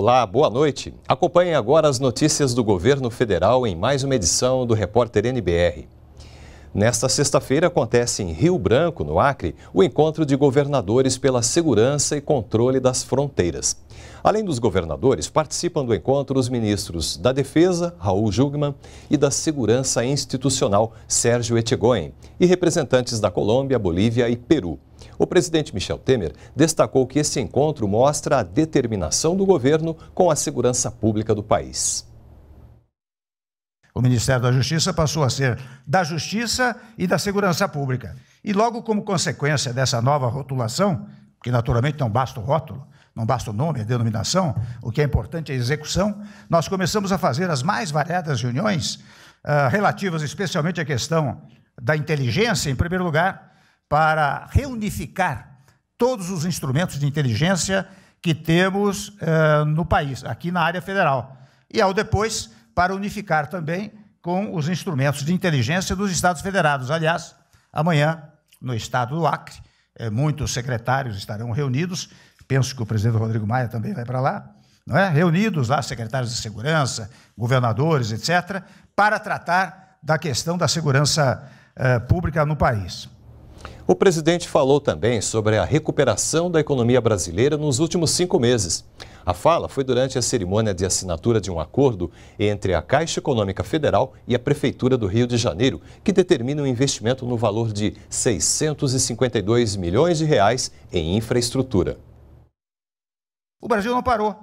Olá, boa noite. Acompanhe agora as notícias do governo federal em mais uma edição do Repórter NBR. Nesta sexta-feira acontece em Rio Branco, no Acre, o encontro de governadores pela segurança e controle das fronteiras. Além dos governadores, participam do encontro os ministros da Defesa, Raul Jugman, e da Segurança Institucional, Sérgio Etchegoyen, e representantes da Colômbia, Bolívia e Peru. O presidente Michel Temer destacou que esse encontro mostra a determinação do governo com a segurança pública do país. O Ministério da Justiça passou a ser da Justiça e da Segurança Pública. E logo como consequência dessa nova rotulação, que naturalmente não basta o rótulo, não basta o nome, a denominação, o que é importante é a execução, nós começamos a fazer as mais variadas reuniões uh, relativas especialmente à questão da inteligência, em primeiro lugar, para reunificar todos os instrumentos de inteligência que temos uh, no país, aqui na área federal. E ao depois para unificar também com os instrumentos de inteligência dos Estados Federados. Aliás, amanhã, no estado do Acre, é, muitos secretários estarão reunidos. Penso que o presidente Rodrigo Maia também vai para lá. Não é? Reunidos lá, secretários de segurança, governadores, etc., para tratar da questão da segurança eh, pública no país. O presidente falou também sobre a recuperação da economia brasileira nos últimos cinco meses. A fala foi durante a cerimônia de assinatura de um acordo entre a Caixa Econômica Federal e a Prefeitura do Rio de Janeiro, que determina um investimento no valor de 652 milhões de reais em infraestrutura. O Brasil não parou.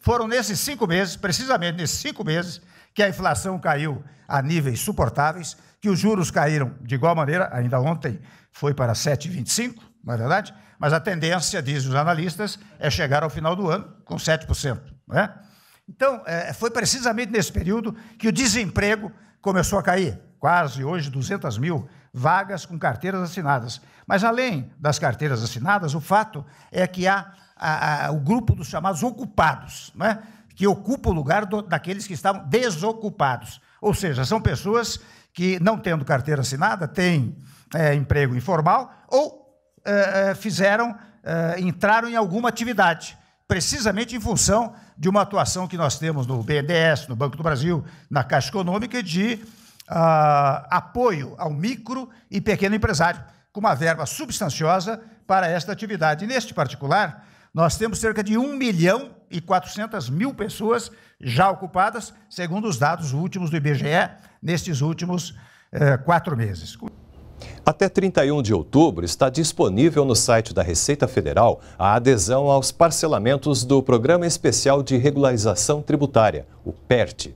Foram nesses cinco meses, precisamente nesses cinco meses, que a inflação caiu a níveis suportáveis, que os juros caíram de igual maneira, ainda ontem foi para 7,25, não é verdade? Mas a tendência, dizem os analistas, é chegar ao final do ano com 7%. Não é? Então, é, foi precisamente nesse período que o desemprego começou a cair, quase hoje 200 mil vagas com carteiras assinadas. Mas, além das carteiras assinadas, o fato é que há a, a, o grupo dos chamados ocupados, não é? que ocupa o lugar do, daqueles que estavam desocupados. Ou seja, são pessoas que, não tendo carteira assinada, têm é, emprego informal ou é, é fizeram, é, entraram em alguma atividade, precisamente em função de uma atuação que nós temos no BNDES, no Banco do Brasil, na Caixa Econômica, de ah, apoio ao micro e pequeno empresário, com uma verba substanciosa para esta atividade. E neste particular, nós temos cerca de 1 milhão e 400 mil pessoas já ocupadas, segundo os dados últimos do IBGE, nestes últimos eh, quatro meses. Até 31 de outubro está disponível no site da Receita Federal a adesão aos parcelamentos do Programa Especial de Regularização Tributária, o PERT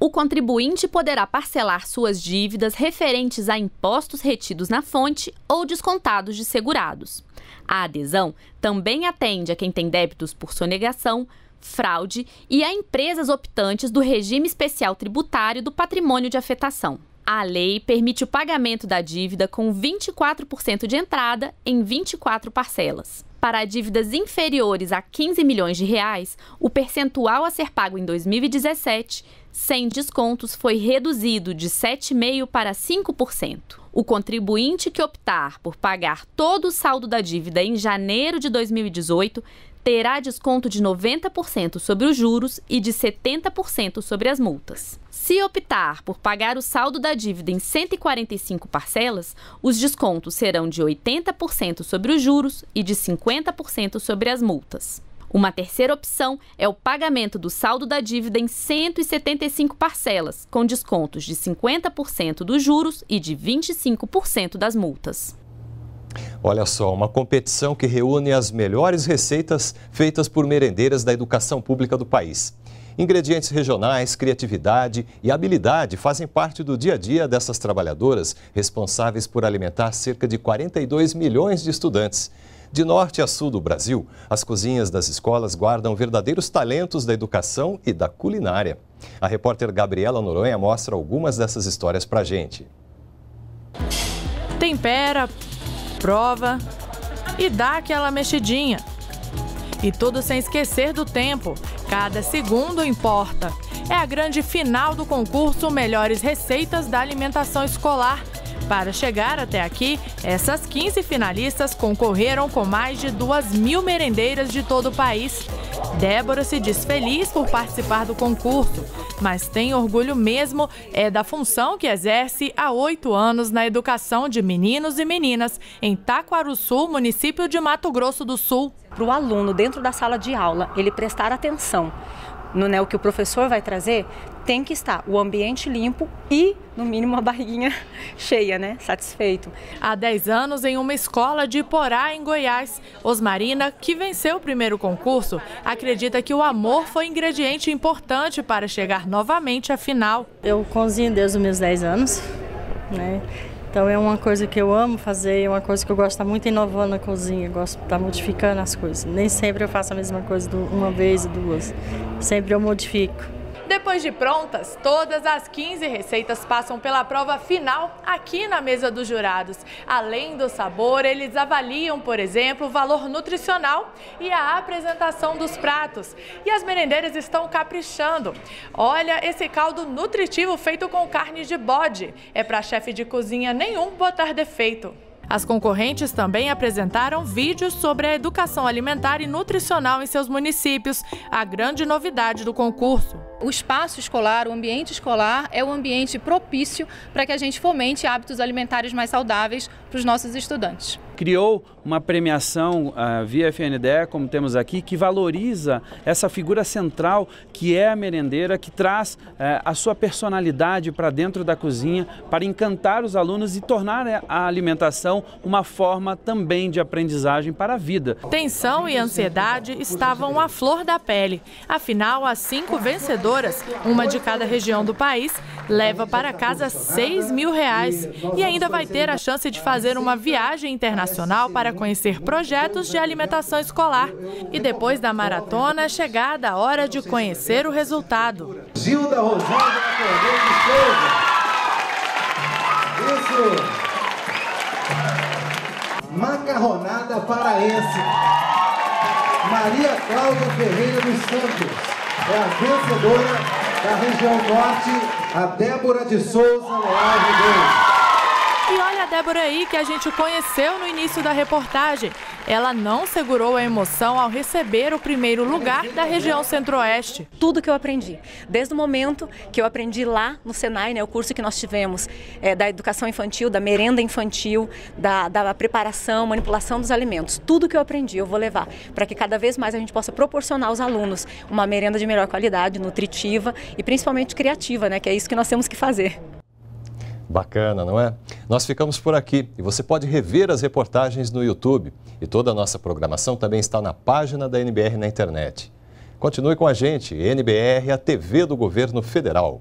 o contribuinte poderá parcelar suas dívidas referentes a impostos retidos na fonte ou descontados de segurados. A adesão também atende a quem tem débitos por sonegação, fraude e a empresas optantes do regime especial tributário do patrimônio de afetação. A lei permite o pagamento da dívida com 24% de entrada em 24 parcelas. Para dívidas inferiores a 15 milhões de reais, o percentual a ser pago em 2017, sem descontos, foi reduzido de 7,5% para 5%. O contribuinte que optar por pagar todo o saldo da dívida em janeiro de 2018 terá desconto de 90% sobre os juros e de 70% sobre as multas. Se optar por pagar o saldo da dívida em 145 parcelas, os descontos serão de 80% sobre os juros e de 50% sobre as multas. Uma terceira opção é o pagamento do saldo da dívida em 175 parcelas, com descontos de 50% dos juros e de 25% das multas. Olha só, uma competição que reúne as melhores receitas feitas por merendeiras da educação pública do país. Ingredientes regionais, criatividade e habilidade fazem parte do dia a dia dessas trabalhadoras, responsáveis por alimentar cerca de 42 milhões de estudantes. De norte a sul do Brasil, as cozinhas das escolas guardam verdadeiros talentos da educação e da culinária. A repórter Gabriela Noronha mostra algumas dessas histórias pra gente. Tempera, prova e dá aquela mexidinha. E tudo sem esquecer do tempo. Cada segundo importa. É a grande final do concurso Melhores Receitas da Alimentação Escolar. Para chegar até aqui, essas 15 finalistas concorreram com mais de 2 mil merendeiras de todo o país. Débora se diz feliz por participar do concurso mas tem orgulho mesmo é da função que exerce há oito anos na educação de meninos e meninas em Taquaruçu, município de Mato Grosso do Sul. Para o aluno, dentro da sala de aula, ele prestar atenção no né, o que o professor vai trazer, tem que estar o ambiente limpo e, no mínimo, a barriguinha cheia, né? Satisfeito. Há 10 anos, em uma escola de Porá, em Goiás, Osmarina, que venceu o primeiro concurso, acredita que o amor foi ingrediente importante para chegar novamente à final. Eu cozinho desde os meus 10 anos, né? Então é uma coisa que eu amo fazer, é uma coisa que eu gosto de muito inovando na cozinha, gosto de estar modificando as coisas. Nem sempre eu faço a mesma coisa uma vez ou duas, sempre eu modifico. Depois de prontas, todas as 15 receitas passam pela prova final aqui na mesa dos jurados. Além do sabor, eles avaliam, por exemplo, o valor nutricional e a apresentação dos pratos. E as merendeiras estão caprichando. Olha esse caldo nutritivo feito com carne de bode. É para chefe de cozinha nenhum botar defeito. As concorrentes também apresentaram vídeos sobre a educação alimentar e nutricional em seus municípios, a grande novidade do concurso. O espaço escolar, o ambiente escolar, é um ambiente propício para que a gente fomente hábitos alimentares mais saudáveis para os nossos estudantes. Criou uma premiação uh, via FNDE, como temos aqui, que valoriza essa figura central que é a merendeira, que traz uh, a sua personalidade para dentro da cozinha, para encantar os alunos e tornar a alimentação uma forma também de aprendizagem para a vida. Tensão e ansiedade estavam à flor da pele. Afinal, as cinco vencedoras, uma de cada região do país, leva para casa 6 mil reais e ainda vai ter a chance de fazer fazer uma viagem internacional para conhecer projetos de alimentação escolar. E depois da maratona, chegada a hora de conhecer o resultado. Gilda Rosilda Cordeiro de Souza. Isso. Macarronada paraense. Maria Cláudia Ferreira dos Santos é a vencedora da região norte, a Débora de Souza Leal Ribeiro. E olha a Débora aí que a gente conheceu no início da reportagem. Ela não segurou a emoção ao receber o primeiro lugar da região Centro-Oeste. Tudo que eu aprendi, desde o momento que eu aprendi lá no Senai, né, o curso que nós tivemos é, da educação infantil, da merenda infantil, da, da preparação, manipulação dos alimentos, tudo que eu aprendi eu vou levar para que cada vez mais a gente possa proporcionar aos alunos uma merenda de melhor qualidade, nutritiva e principalmente criativa, né, que é isso que nós temos que fazer. Bacana, não é? Nós ficamos por aqui e você pode rever as reportagens no YouTube. E toda a nossa programação também está na página da NBR na internet. Continue com a gente, NBR, a TV do Governo Federal.